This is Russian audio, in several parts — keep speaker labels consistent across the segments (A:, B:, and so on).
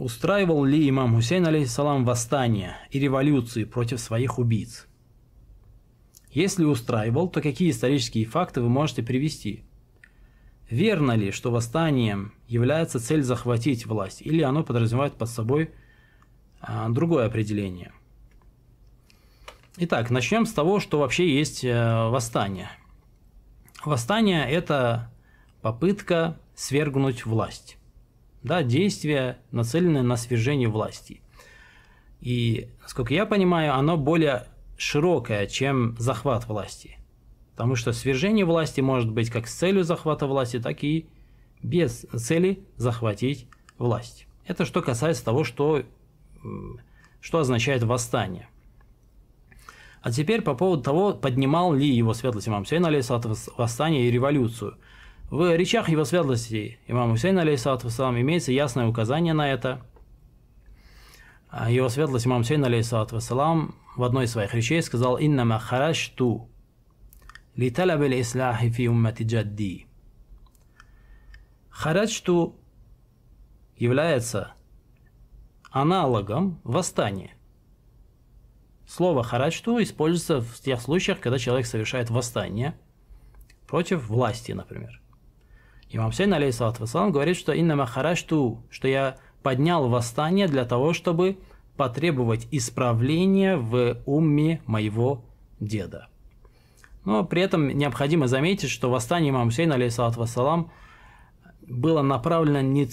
A: Устраивал ли имам Хусейн алейхиссалам восстание и революции против своих убийц? Если устраивал, то какие исторические факты вы можете привести? Верно ли, что восстанием является цель захватить власть, или оно подразумевает под собой а, другое определение? Итак, начнем с того, что вообще есть э, восстание. Восстание – это попытка свергнуть власть да, действие, нацеленное на свержение власти. И, насколько я понимаю, оно более широкое, чем захват власти. Потому что свержение власти может быть как с целью захвата власти, так и без цели захватить власть. Это что касается того, что, что означает восстание. А теперь по поводу того, поднимал ли его светлость имам Сейн, алейсалат, восстание и революцию – в речах его светлости имам Хусейн, алейхиссалату вассалам, имеется ясное указание на это. А его светлость имам Хусейн, алейхиссалату вассалам, в одной из своих речей сказал «Инна «Иннама харашту литалаб исляхи фи уммати джадди». Хараджту является аналогом восстания. Слово хараджту используется в тех случаях, когда человек совершает восстание против власти, например. Имам Сейн, алейхиссалату вассалам, говорит, что «Иннама махарашту, что я поднял восстание для того, чтобы потребовать исправления в умме моего деда. Но при этом необходимо заметить, что восстание имама Хусейна, алейхиссалату вассалам, было направлено не,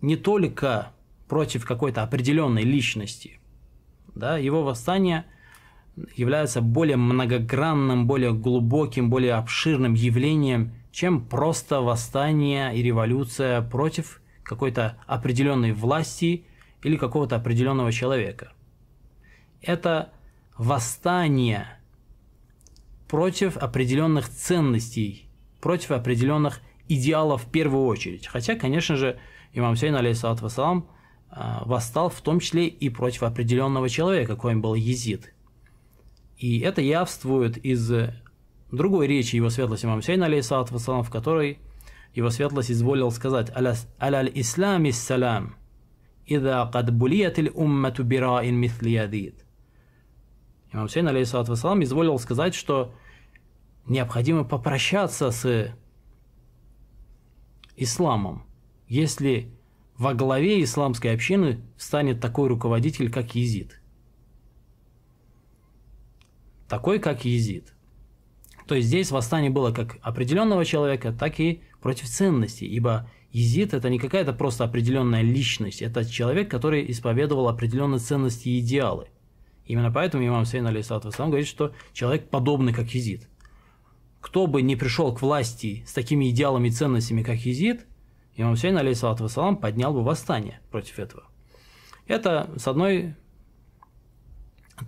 A: не только против какой-то определенной личности. Да, его восстание является более многогранным, более глубоким, более обширным явлением – чем просто восстание и революция против какой-то определенной власти или какого-то определенного человека. Это восстание против определенных ценностей, против определенных идеалов в первую очередь. Хотя, конечно же, имам Сейн, алейсалат вассалам, э, восстал в том числе и против определенного человека, коим был езид. И это явствует из другой речи его светлости имам Сейн, алейсалат в которой его светлость изволил сказать «Аляль ислам салям, ида кад булиятиль уммату бираин мислиядид». Имам Сейн, алейсалат вассалам, изволил сказать, что необходимо попрощаться с исламом, если во главе исламской общины станет такой руководитель, как Езид. Такой, как Езид – то есть здесь восстание было как определенного человека, так и против ценностей, ибо Езид – это не какая-то просто определенная личность, это человек, который исповедовал определенные ценности и идеалы. Именно поэтому имам Сейн алейсалат говорит, что человек подобный, как Езид. Кто бы не пришел к власти с такими идеалами и ценностями, как Езид, имам Сейн алейсалат поднял бы восстание против этого. Это, с одной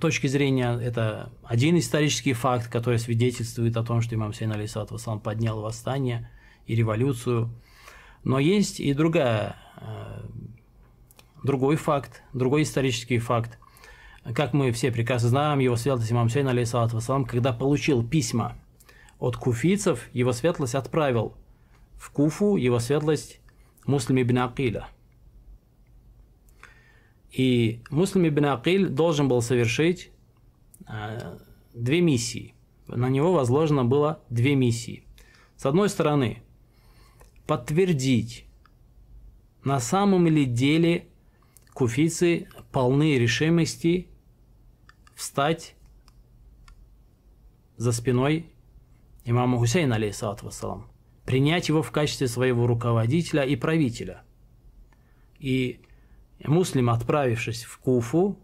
A: точки зрения, это один исторический факт, который свидетельствует о том, что имам Сейн Алисат Васлам поднял восстание и революцию. Но есть и другая, э, другой факт, другой исторический факт. Как мы все прекрасно знаем, его светлость имам Сейн Алисат Васлам, когда получил письма от куфийцев, его светлость отправил в Куфу, его светлость Муслим ибн Акиля – и Муслим ибн Акиль должен был совершить э, две миссии. На него возложено было две миссии. С одной стороны, подтвердить, на самом ли деле куфицы полны решимости встать за спиной имама Хусейна, алейхиссалату вассалам, принять его в качестве своего руководителя и правителя. И Муслим, отправившись в Куфу,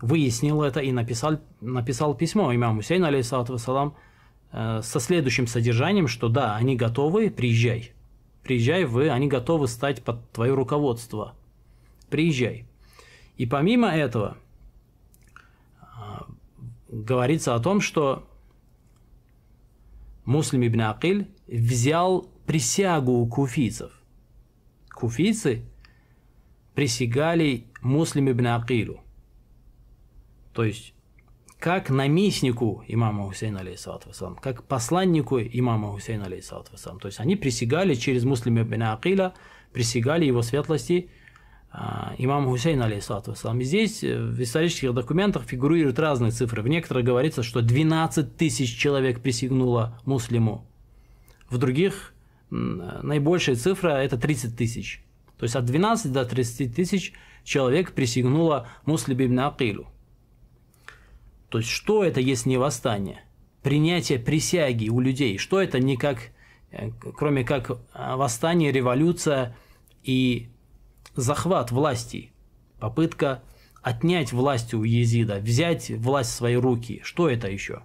A: выяснил это и написал, написал письмо имаму Хусейн, алейхиссалату вассалам, э, со следующим содержанием, что да, они готовы, приезжай. Приезжай вы, они готовы стать под твое руководство. Приезжай. И помимо этого, э, говорится о том, что Муслим ибн Акиль взял присягу у куфийцев. Куфийцы присягали Муслим ибн Акилю. То есть, как наместнику имама Хусейна, алейхиссалату как посланнику имама Хусейна, алейхиссалату То есть, они присягали через Муслим ибн акила присягали его светлости а, имама Хусейна, алейхиссалату Здесь э, в исторических документах фигурируют разные цифры. В некоторых говорится, что 12 тысяч человек присягнуло муслиму. В других э, наибольшая цифра – это 30 тысяч. То есть от 12 до 30 тысяч человек присягнуло Муслим ибн Акилю. То есть что это, есть не восстание? Принятие присяги у людей. Что это не как, э, кроме как э, восстание, революция и захват власти, попытка отнять власть у Езида, взять власть в свои руки. Что это еще?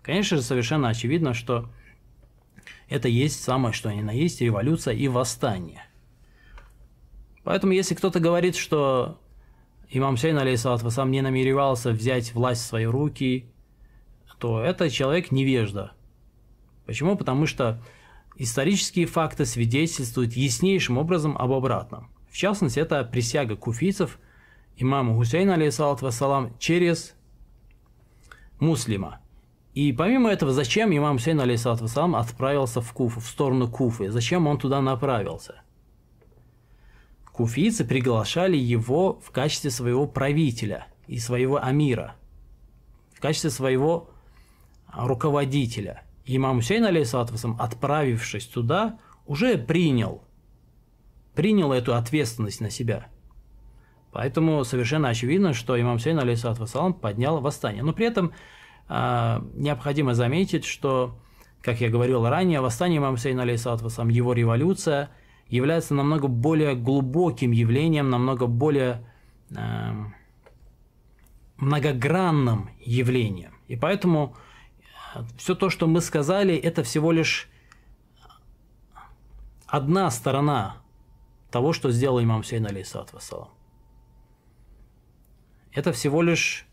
A: Конечно же, совершенно очевидно, что это есть самое, что ни на есть, революция и восстание – Поэтому, если кто-то говорит, что имам Сейн, алейсалат вассалам, не намеревался взять власть в свои руки, то это человек невежда. Почему? Потому что исторические факты свидетельствуют яснейшим образом об обратном. В частности, это присяга куфийцев имаму Хусейна, алейсалат вассалам, через муслима. И помимо этого, зачем имам Хусейн, алейсалат вассалам, отправился в Куфу, в сторону Куфы? Зачем он туда направился? куфийцы приглашали его в качестве своего правителя и своего амира, в качестве своего руководителя. имам Хусейн, алейсалатусам, отправившись туда, уже принял, принял эту ответственность на себя. Поэтому совершенно очевидно, что имам Хусейн, алейсалатусам, поднял восстание. Но при этом э, необходимо заметить, что, как я говорил ранее, восстание имам Хусейна, алейсалатусам, его революция – является намного более глубоким явлением, намного более э, многогранным явлением. И поэтому э, все то, что мы сказали, это всего лишь одна сторона того, что сделал имам Сейн, алейсалат вассалам. Это всего лишь,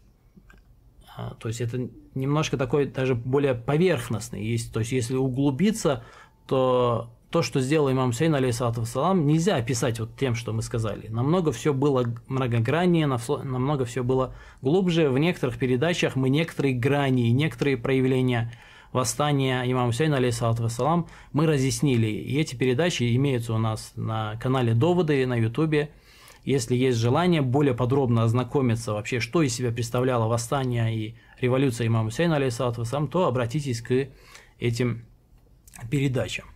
A: э, то есть это немножко такой даже более поверхностный. Есть, то есть если углубиться, то то, что сделал имам Сейн, алейсалату вассалам, нельзя описать вот тем, что мы сказали. Намного все было многограннее, намного все было глубже. В некоторых передачах мы некоторые грани, некоторые проявления восстания имама Сейна, алейсалату вассалам, мы разъяснили. И эти передачи имеются у нас на канале «Доводы», на ютубе. Если есть желание более подробно ознакомиться вообще, что из себя представляло восстание и революция имама Сейна, алейсалату вассалам, то обратитесь к этим передачам.